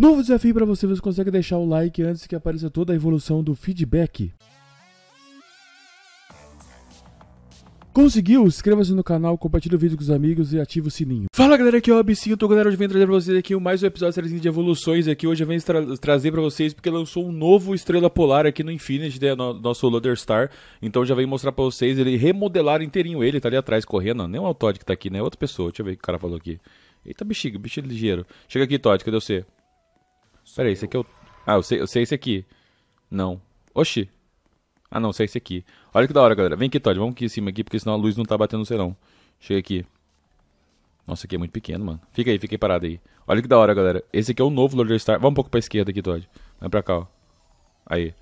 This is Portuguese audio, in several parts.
Novo desafio para você, você consegue deixar o like antes que apareça toda a evolução do feedback. Conseguiu? Inscreva-se no canal, compartilhe o vídeo com os amigos e ative o sininho. Fala galera, aqui é o tô galera, hoje eu venho trazer pra vocês aqui mais um episódio de evoluções aqui. Hoje eu venho tra trazer pra vocês porque lançou um novo Estrela Polar aqui no Infinity, né, no nosso Loader Star. Então já venho mostrar pra vocês, ele remodelar inteirinho ele, tá ali atrás correndo, nem o Todd que tá aqui, né, é outra pessoa. Deixa eu ver o que o cara falou aqui. Eita bexiga, bicho ligeiro. Chega aqui Todd, cadê você? Peraí, esse aqui é o. Ah, eu sei, eu sei esse aqui. Não. Oxi. Ah, não, sei esse aqui. Olha que da hora, galera. Vem aqui, Todd. Vamos aqui em cima aqui, porque senão a luz não tá batendo no serão. Chega aqui. Nossa, aqui é muito pequeno, mano. Fica aí, fica aí parado aí. Olha que da hora, galera. Esse aqui é o novo Lord Star. Vamos um pouco pra esquerda aqui, Todd. Vai pra cá, ó. Aí.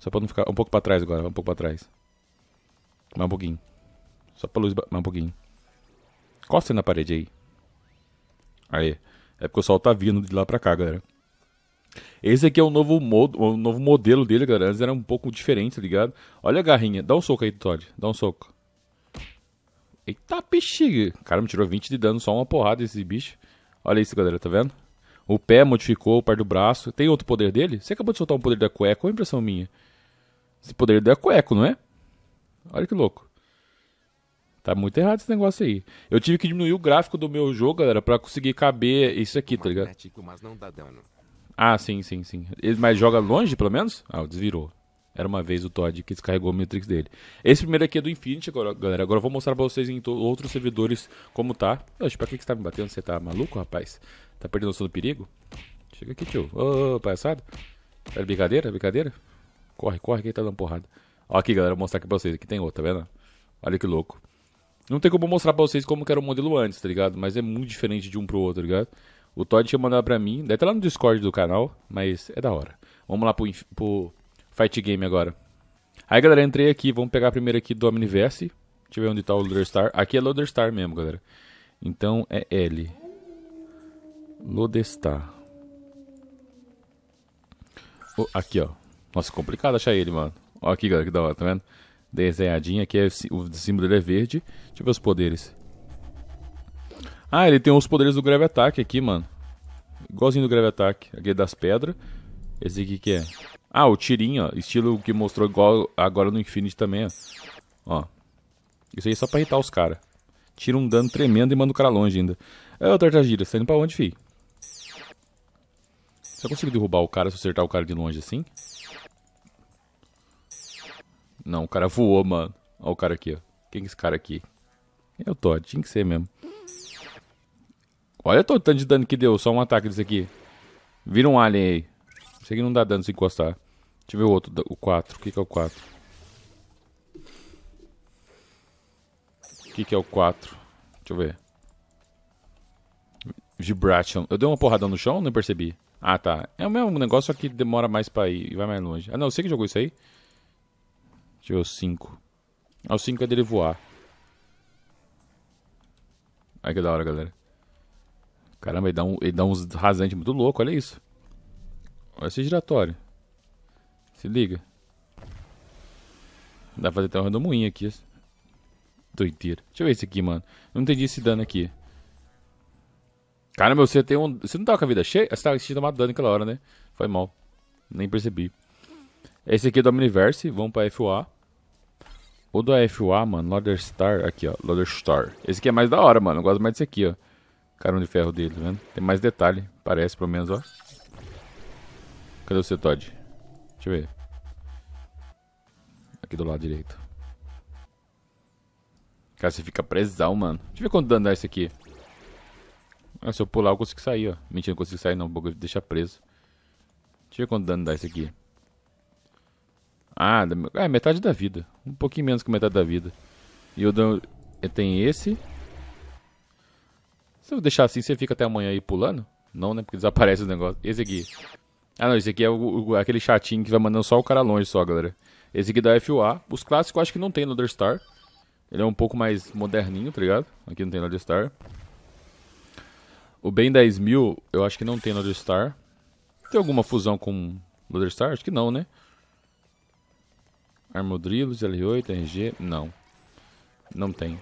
Só pra não ficar... Um pouco pra trás agora. Um pouco pra trás. Mais um pouquinho. Só pra luz... Mais um pouquinho. Costa na parede aí. Aí. É porque o sol tá vindo de lá pra cá, galera. Esse aqui é o novo, modo, o novo modelo dele, galera. Antes era um pouco diferente, tá ligado? Olha a garrinha. Dá um soco aí, Todd. Dá um soco. Eita, bexiga. Cara, me tirou 20 de dano. Só uma porrada esse bicho. Olha isso, galera. Tá vendo? O pé modificou, o par do braço. Tem outro poder dele? Você acabou de soltar um poder da cueca. Qual a impressão minha? Esse poder da cueca, não é? Olha que louco. Tá muito errado esse negócio aí. Eu tive que diminuir o gráfico do meu jogo, galera, pra conseguir caber isso aqui, tá ligado? Magnético, mas não dá dano. Ah, sim, sim, sim. Ele, mas joga longe, pelo menos? Ah, desvirou. Era uma vez o Todd que descarregou o Matrix dele. Esse primeiro aqui é do Infinity, agora, galera. Agora eu vou mostrar pra vocês em outros servidores como tá. Oxe, pra que, que você tá me batendo? Você tá maluco, rapaz? Tá perdendo noção do perigo? Chega aqui, tio. Ô, oh, palhaçada. É brincadeira? É brincadeira? Corre, corre, que ele tá dando porrada. Ó aqui, galera, vou mostrar aqui pra vocês. Aqui tem outro, tá vendo? Olha que louco. Não tem como mostrar pra vocês como era o modelo antes, tá ligado? Mas é muito diferente de um pro outro, tá ligado? O Todd tinha mandado pra mim, deve estar tá lá no Discord do canal, mas é da hora. Vamos lá pro, pro Fight Game agora. Aí, galera, entrei aqui, vamos pegar primeiro aqui do Omniverse. Deixa eu ver onde tá o Star. Aqui é Star mesmo, galera. Então é L. Lodestar. Oh, aqui, ó. Nossa, complicado achar ele, mano. Ó aqui, galera, que da hora, tá vendo? Desenhadinho. Aqui é, o símbolo dele é verde. Deixa eu ver os poderes. Ah, ele tem os poderes do Grave Attack aqui, mano. Igualzinho do Grave Attack. Aquele das pedras. Esse aqui que é? Ah, o tirinho, ó. Estilo que mostrou igual agora no Infinity também, ó. Ó. Isso aí é só pra irritar os caras. Tira um dano tremendo e manda o cara longe ainda. É o Tartagira, você tá indo pra onde, fi? Você consegue derrubar o cara se acertar o cara de longe assim? Não, o cara voou, mano. Ó o cara aqui, ó. Quem é esse cara aqui? É o Todd, tinha que ser mesmo. Olha todo o tanto de dano que deu, só um ataque desse aqui. Vira um alien aí. Isso aqui não dá dano se encostar. Deixa eu ver o outro, o 4. O que, que é o 4? O que, que é o 4? Deixa eu ver. Vibration. Eu dei uma porradão no chão? Não percebi. Ah, tá. É o mesmo negócio, só que demora mais pra ir e vai mais longe. Ah, não. Você que jogou isso aí? Deixa eu ver o 5. Ah, o 5 é dele voar. Ai, que é da hora, galera. Caramba, ele dá, um, ele dá uns rasantes muito louco, olha isso. Olha esse giratório. Se liga. Dá pra fazer até um redemoinho aqui. Doideira. Deixa eu ver esse aqui, mano. Eu não entendi esse dano aqui. Caramba, você tem um. Você não tava com a vida cheia? Você tava assistindo tomado dano naquela hora, né? Foi mal. Nem percebi. Esse aqui é do Omniverse. Vamos pra FUA. O da FUA, mano. Loader Star. Aqui, ó. Loader Star. Esse aqui é mais da hora, mano. Eu gosto mais desse aqui, ó. Carão de ferro dele, tá vendo? Tem mais detalhe, parece, pelo menos, ó. Cadê você, Todd? Deixa eu ver. Aqui do lado direito. Cara, você fica presão, mano. Deixa eu ver quanto dano dá isso aqui. Ah, se eu pular, eu consigo sair, ó. Mentira, não consigo sair, não. O bagulho deixa preso. Deixa eu ver quanto dano dá isso aqui. Ah, é metade da vida. Um pouquinho menos que metade da vida. E eu dou... tem esse... Se eu deixar assim, você fica até amanhã aí pulando? Não, né? Porque desaparece o negócio. Esse aqui. Ah, não. Esse aqui é o, o, aquele chatinho que vai mandando só o cara longe só, galera. Esse aqui da FUA. Os clássicos eu acho que não tem no Star Ele é um pouco mais moderninho, tá ligado? Aqui não tem no Star O Ben 10 mil eu acho que não tem no Star Tem alguma fusão com o Star Acho que não, né? Armodrilos, L8, RG. Não. Não tem.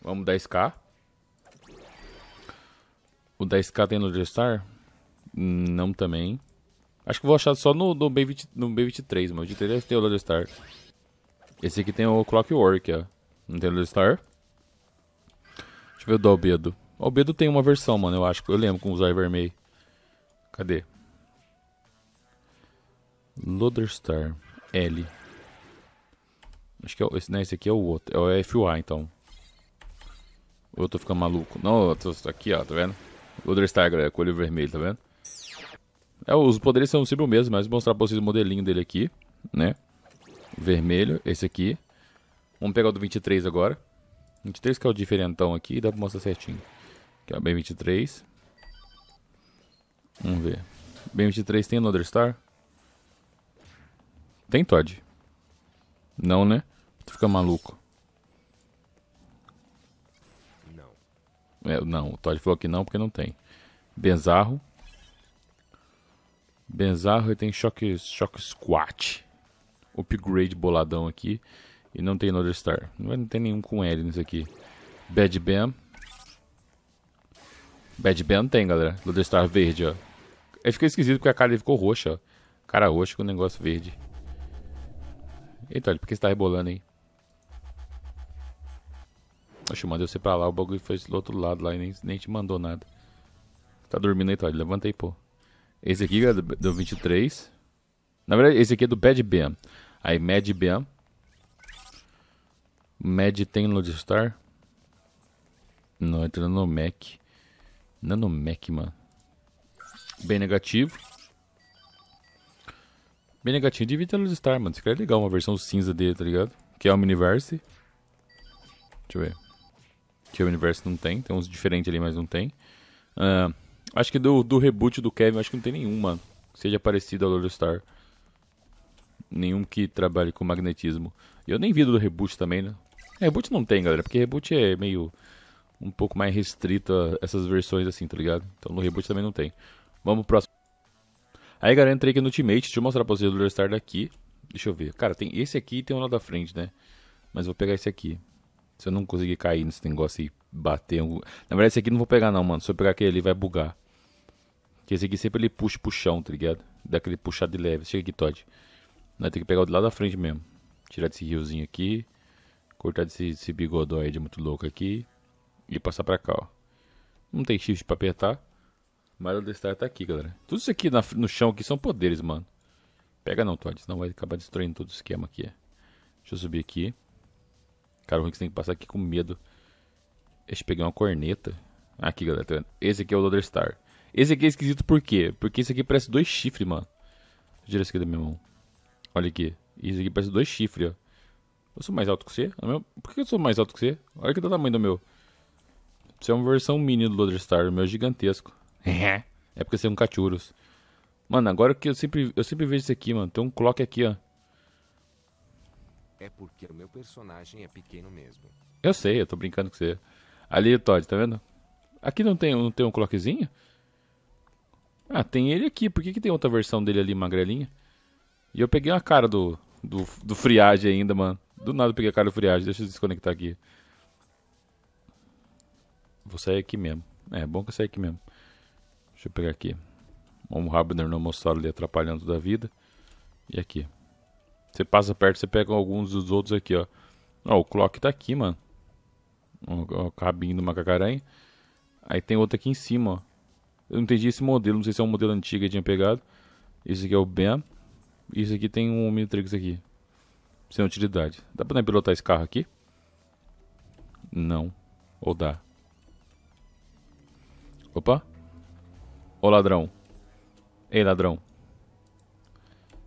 Vamos 10k. O 10k tem no Star? Não também. Acho que vou achar só no, no, B20, no B23, mano. O B23 deve ter o Star. Esse aqui tem o Clockwork, ó. Não tem o Star? Deixa eu ver o do Albedo. O Albedo tem uma versão, mano, eu acho. Eu lembro com o zóio vermelho. Cadê? Loderstar L. Acho que é, esse, né, esse aqui é o outro. É o FUA, então. Ou eu tô ficando maluco? Não, tô, aqui, ó, tá vendo? Godra Star, galera, é, com olho vermelho, tá vendo? É, os poderes são sempre o mesmo, mas vou mostrar pra vocês o modelinho dele aqui, né? Vermelho, esse aqui. Vamos pegar o do 23 agora. 23 que é o diferentão aqui, dá pra mostrar certinho. Aqui, é o bem 23. Vamos ver. Bem 23 tem Another Star? Tem Todd. Não, né? Tu fica maluco. É, não, o Todd falou que não porque não tem. Benzarro. Benzarro e tem choque, choque squat. Upgrade boladão aqui. E não tem Northern Star. Não, tem nenhum com L nisso aqui. Bad Bam. Bad Bam tem, galera. Northern Star verde, ó. Aí fica esquisito porque a cara dele ficou roxa, ó. Cara roxa com o negócio verde. Eita, por que você tá rebolando aí? Oxe, mandei você pra lá, o bagulho foi do outro lado lá e nem, nem te mandou nada. Tá dormindo aí, Todd? Levanta aí, pô. Esse aqui é do, do 23. Na verdade, esse aqui é do Bad Ben. Aí, Mad Ben. Mad tem Lodestar. Não, entra no Mac. Não é no Mac, mano. Bem negativo. Bem negativo. Devia ter Lodestar, mano. Isso cara é legal, uma versão cinza dele, tá ligado? Que é o Miniverse. Deixa eu ver que o universo não tem. Tem uns diferentes ali, mas não tem. Uh, acho que do, do reboot do Kevin, acho que não tem nenhuma que seja parecida ao Star. Nenhum que trabalhe com magnetismo. Eu nem vi do reboot também, né? É, reboot não tem, galera, porque reboot é meio um pouco mais restrito a essas versões assim, tá ligado? Então no reboot também não tem. Vamos pro próximo. Aí, galera, entrei aqui no Ultimate. Deixa eu mostrar pra vocês o Star daqui. Deixa eu ver. Cara, tem esse aqui e tem um lá da frente, né? Mas vou pegar esse aqui. Se eu não conseguir cair nesse negócio e bater. Na verdade, esse aqui não vou pegar, não, mano. Se eu pegar aquele ali, vai bugar. Porque esse aqui sempre ele puxa pro chão, tá ligado? Dá aquele puxado de leve. Chega aqui, Todd. Nós temos que pegar o de lá da frente mesmo. Tirar desse riozinho aqui. Cortar desse, desse bigodóide muito louco aqui. E passar pra cá, ó. Não tem shift pra apertar. Mas o destaque tá aqui, galera. Tudo isso aqui na, no chão aqui são poderes, mano. Pega não, Todd. Senão vai acabar destruindo todo o esquema aqui. Deixa eu subir aqui. Cara, o Rick tem que passar aqui com medo. Deixa eu pegar uma corneta. Aqui, galera, tá vendo? Esse aqui é o Dollar Star. Esse aqui é esquisito por quê? Porque esse aqui parece dois chifres, mano. esse aqui da minha mão. Olha aqui. Esse aqui parece dois chifres, ó. Eu sou mais alto que você? É por que eu sou mais alto que você? Olha que do tamanho do meu. Você é uma versão mini do Lodestar, Star, o meu é gigantesco. é porque você é um cachorros. Mano, agora que eu sempre, eu sempre vejo isso aqui, mano. Tem um clock aqui, ó. É porque o meu personagem é pequeno mesmo. Eu sei, eu tô brincando com você. Ali, Todd, tá vendo? Aqui não tem, não tem um clockzinho? Ah, tem ele aqui. Por que, que tem outra versão dele ali, magrelinha? E eu peguei uma cara do, do, do friage ainda, mano. Do nada eu peguei a cara do friage. Deixa eu desconectar aqui. Vou sair aqui mesmo. É, bom que eu saia aqui mesmo. Deixa eu pegar aqui. Um Rabner, né? não normossaurio ali atrapalhando da vida. E aqui. Você passa perto, você pega alguns dos outros aqui, ó. Ó, o clock tá aqui, mano. O, o cabinho do macacaranha. Aí tem outro aqui em cima, ó. Eu não entendi esse modelo, não sei se é um modelo antigo que eu tinha pegado. Esse aqui é o Ben. Isso aqui tem um Omnitrix aqui. Sem utilidade. Dá pra né, pilotar esse carro aqui? Não. Ou dá? Opa. Ô ladrão. Ei, ladrão.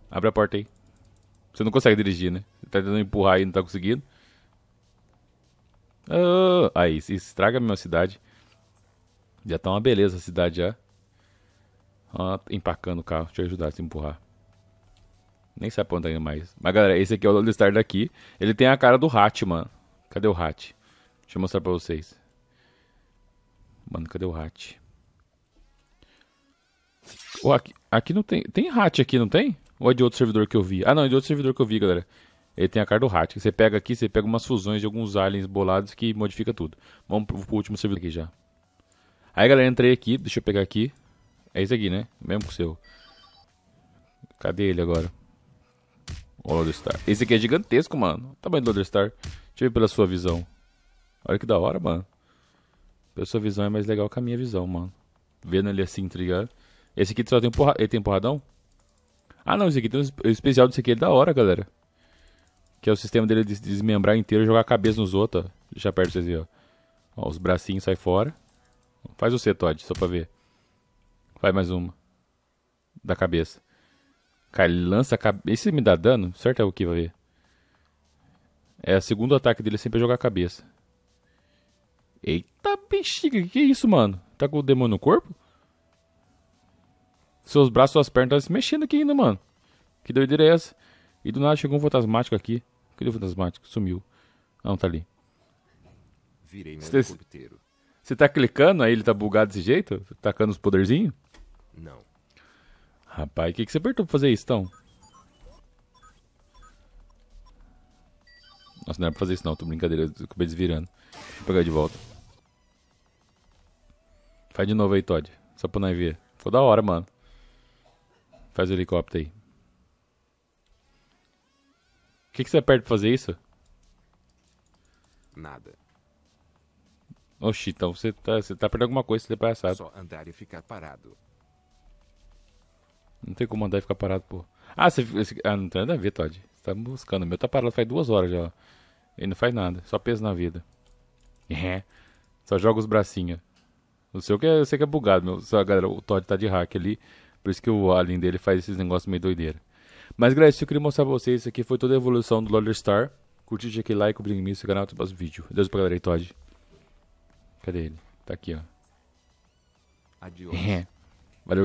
Abre a porta aí. Você não consegue dirigir, né? Tá tentando empurrar aí, não tá conseguindo. Oh, aí, estraga a minha cidade. Já tá uma beleza a cidade já. Ah, empacando o carro. Deixa eu ajudar a se empurrar. Nem se aponta ainda mais. Mas galera, esse aqui é o Star daqui. Ele tem a cara do mano. Cadê o Hat? Deixa eu mostrar pra vocês. Mano, cadê o Hat? aqui, aqui não tem. Tem Hat aqui, não tem? Ou é de outro servidor que eu vi? Ah, não, é de outro servidor que eu vi, galera. Ele tem a cara do Hat. Você pega aqui, você pega umas fusões de alguns aliens bolados que modifica tudo. Vamos pro, pro último servidor aqui já. Aí, galera, entrei aqui. Deixa eu pegar aqui. É esse aqui, né? Mesmo com o seu. Cadê ele agora? Older Star. Esse aqui é gigantesco, mano. O tamanho do Lodestar. Star. Deixa eu ver pela sua visão. Olha que da hora, mano. Pela sua visão é mais legal que a minha visão, mano. Vendo ele assim, tá ligado? Esse aqui só tem porra... Ele tem porradão? Ah, não, esse aqui tem um especial desse aqui é da hora, galera. Que é o sistema dele de desmembrar inteiro e jogar a cabeça nos outros, ó. Deixa perto vocês verem, ó. ó. Os bracinhos saem fora. Faz o Todd, só pra ver. Faz mais uma. Da cabeça. Cara, ele lança a cabeça. Esse me dá dano? Certo é o que vai ver. É, o segundo ataque dele sempre é jogar a cabeça. Eita bexiga, que isso, mano? Tá com o demônio no corpo? Seus braços, suas pernas estão se mexendo aqui ainda, mano. Que doideira é essa? E do nada chegou um fantasmático aqui. Cadê o fantasmático? Sumiu. Ah, não, tá ali. Virei meu corpiteiro. Você tá clicando aí, ele tá bugado desse jeito? Tacando os poderzinhos? Não. Rapaz, o que, que você apertou pra fazer isso, então? Nossa, não era pra fazer isso não, tô brincadeira, eu acabei desvirando. Vou pegar de volta. Faz de novo aí, Todd. Só pra nós ver. Ficou da hora, mano. Faz o helicóptero aí. O que, que você aperta pra fazer isso? Nada. Oxi, então você tá, você tá perdendo alguma coisa se tá der palhaçada. Só andar e ficar parado. Não tem como andar e ficar parado, pô. Ah, você, ah não tem nada a ver, Todd. Você tá buscando. O meu tá parado faz duas horas já. Ele não faz nada, só peso na vida. É. Só joga os bracinhos. O seu que é, eu sei que é bugado, meu. Só, galera, o Todd tá de hack ali. Ele... Por isso que o alien dele faz esses negócios meio doideira. Mas, galera, isso eu queria mostrar pra vocês. Isso aqui foi toda a evolução do Lord Star. Curte, deixa aquele like, cobrindo isso, canal, até o o vídeo. Deus pra galera aí, Todd. Cadê ele? Tá aqui, ó. Adiós. Valeu, galera.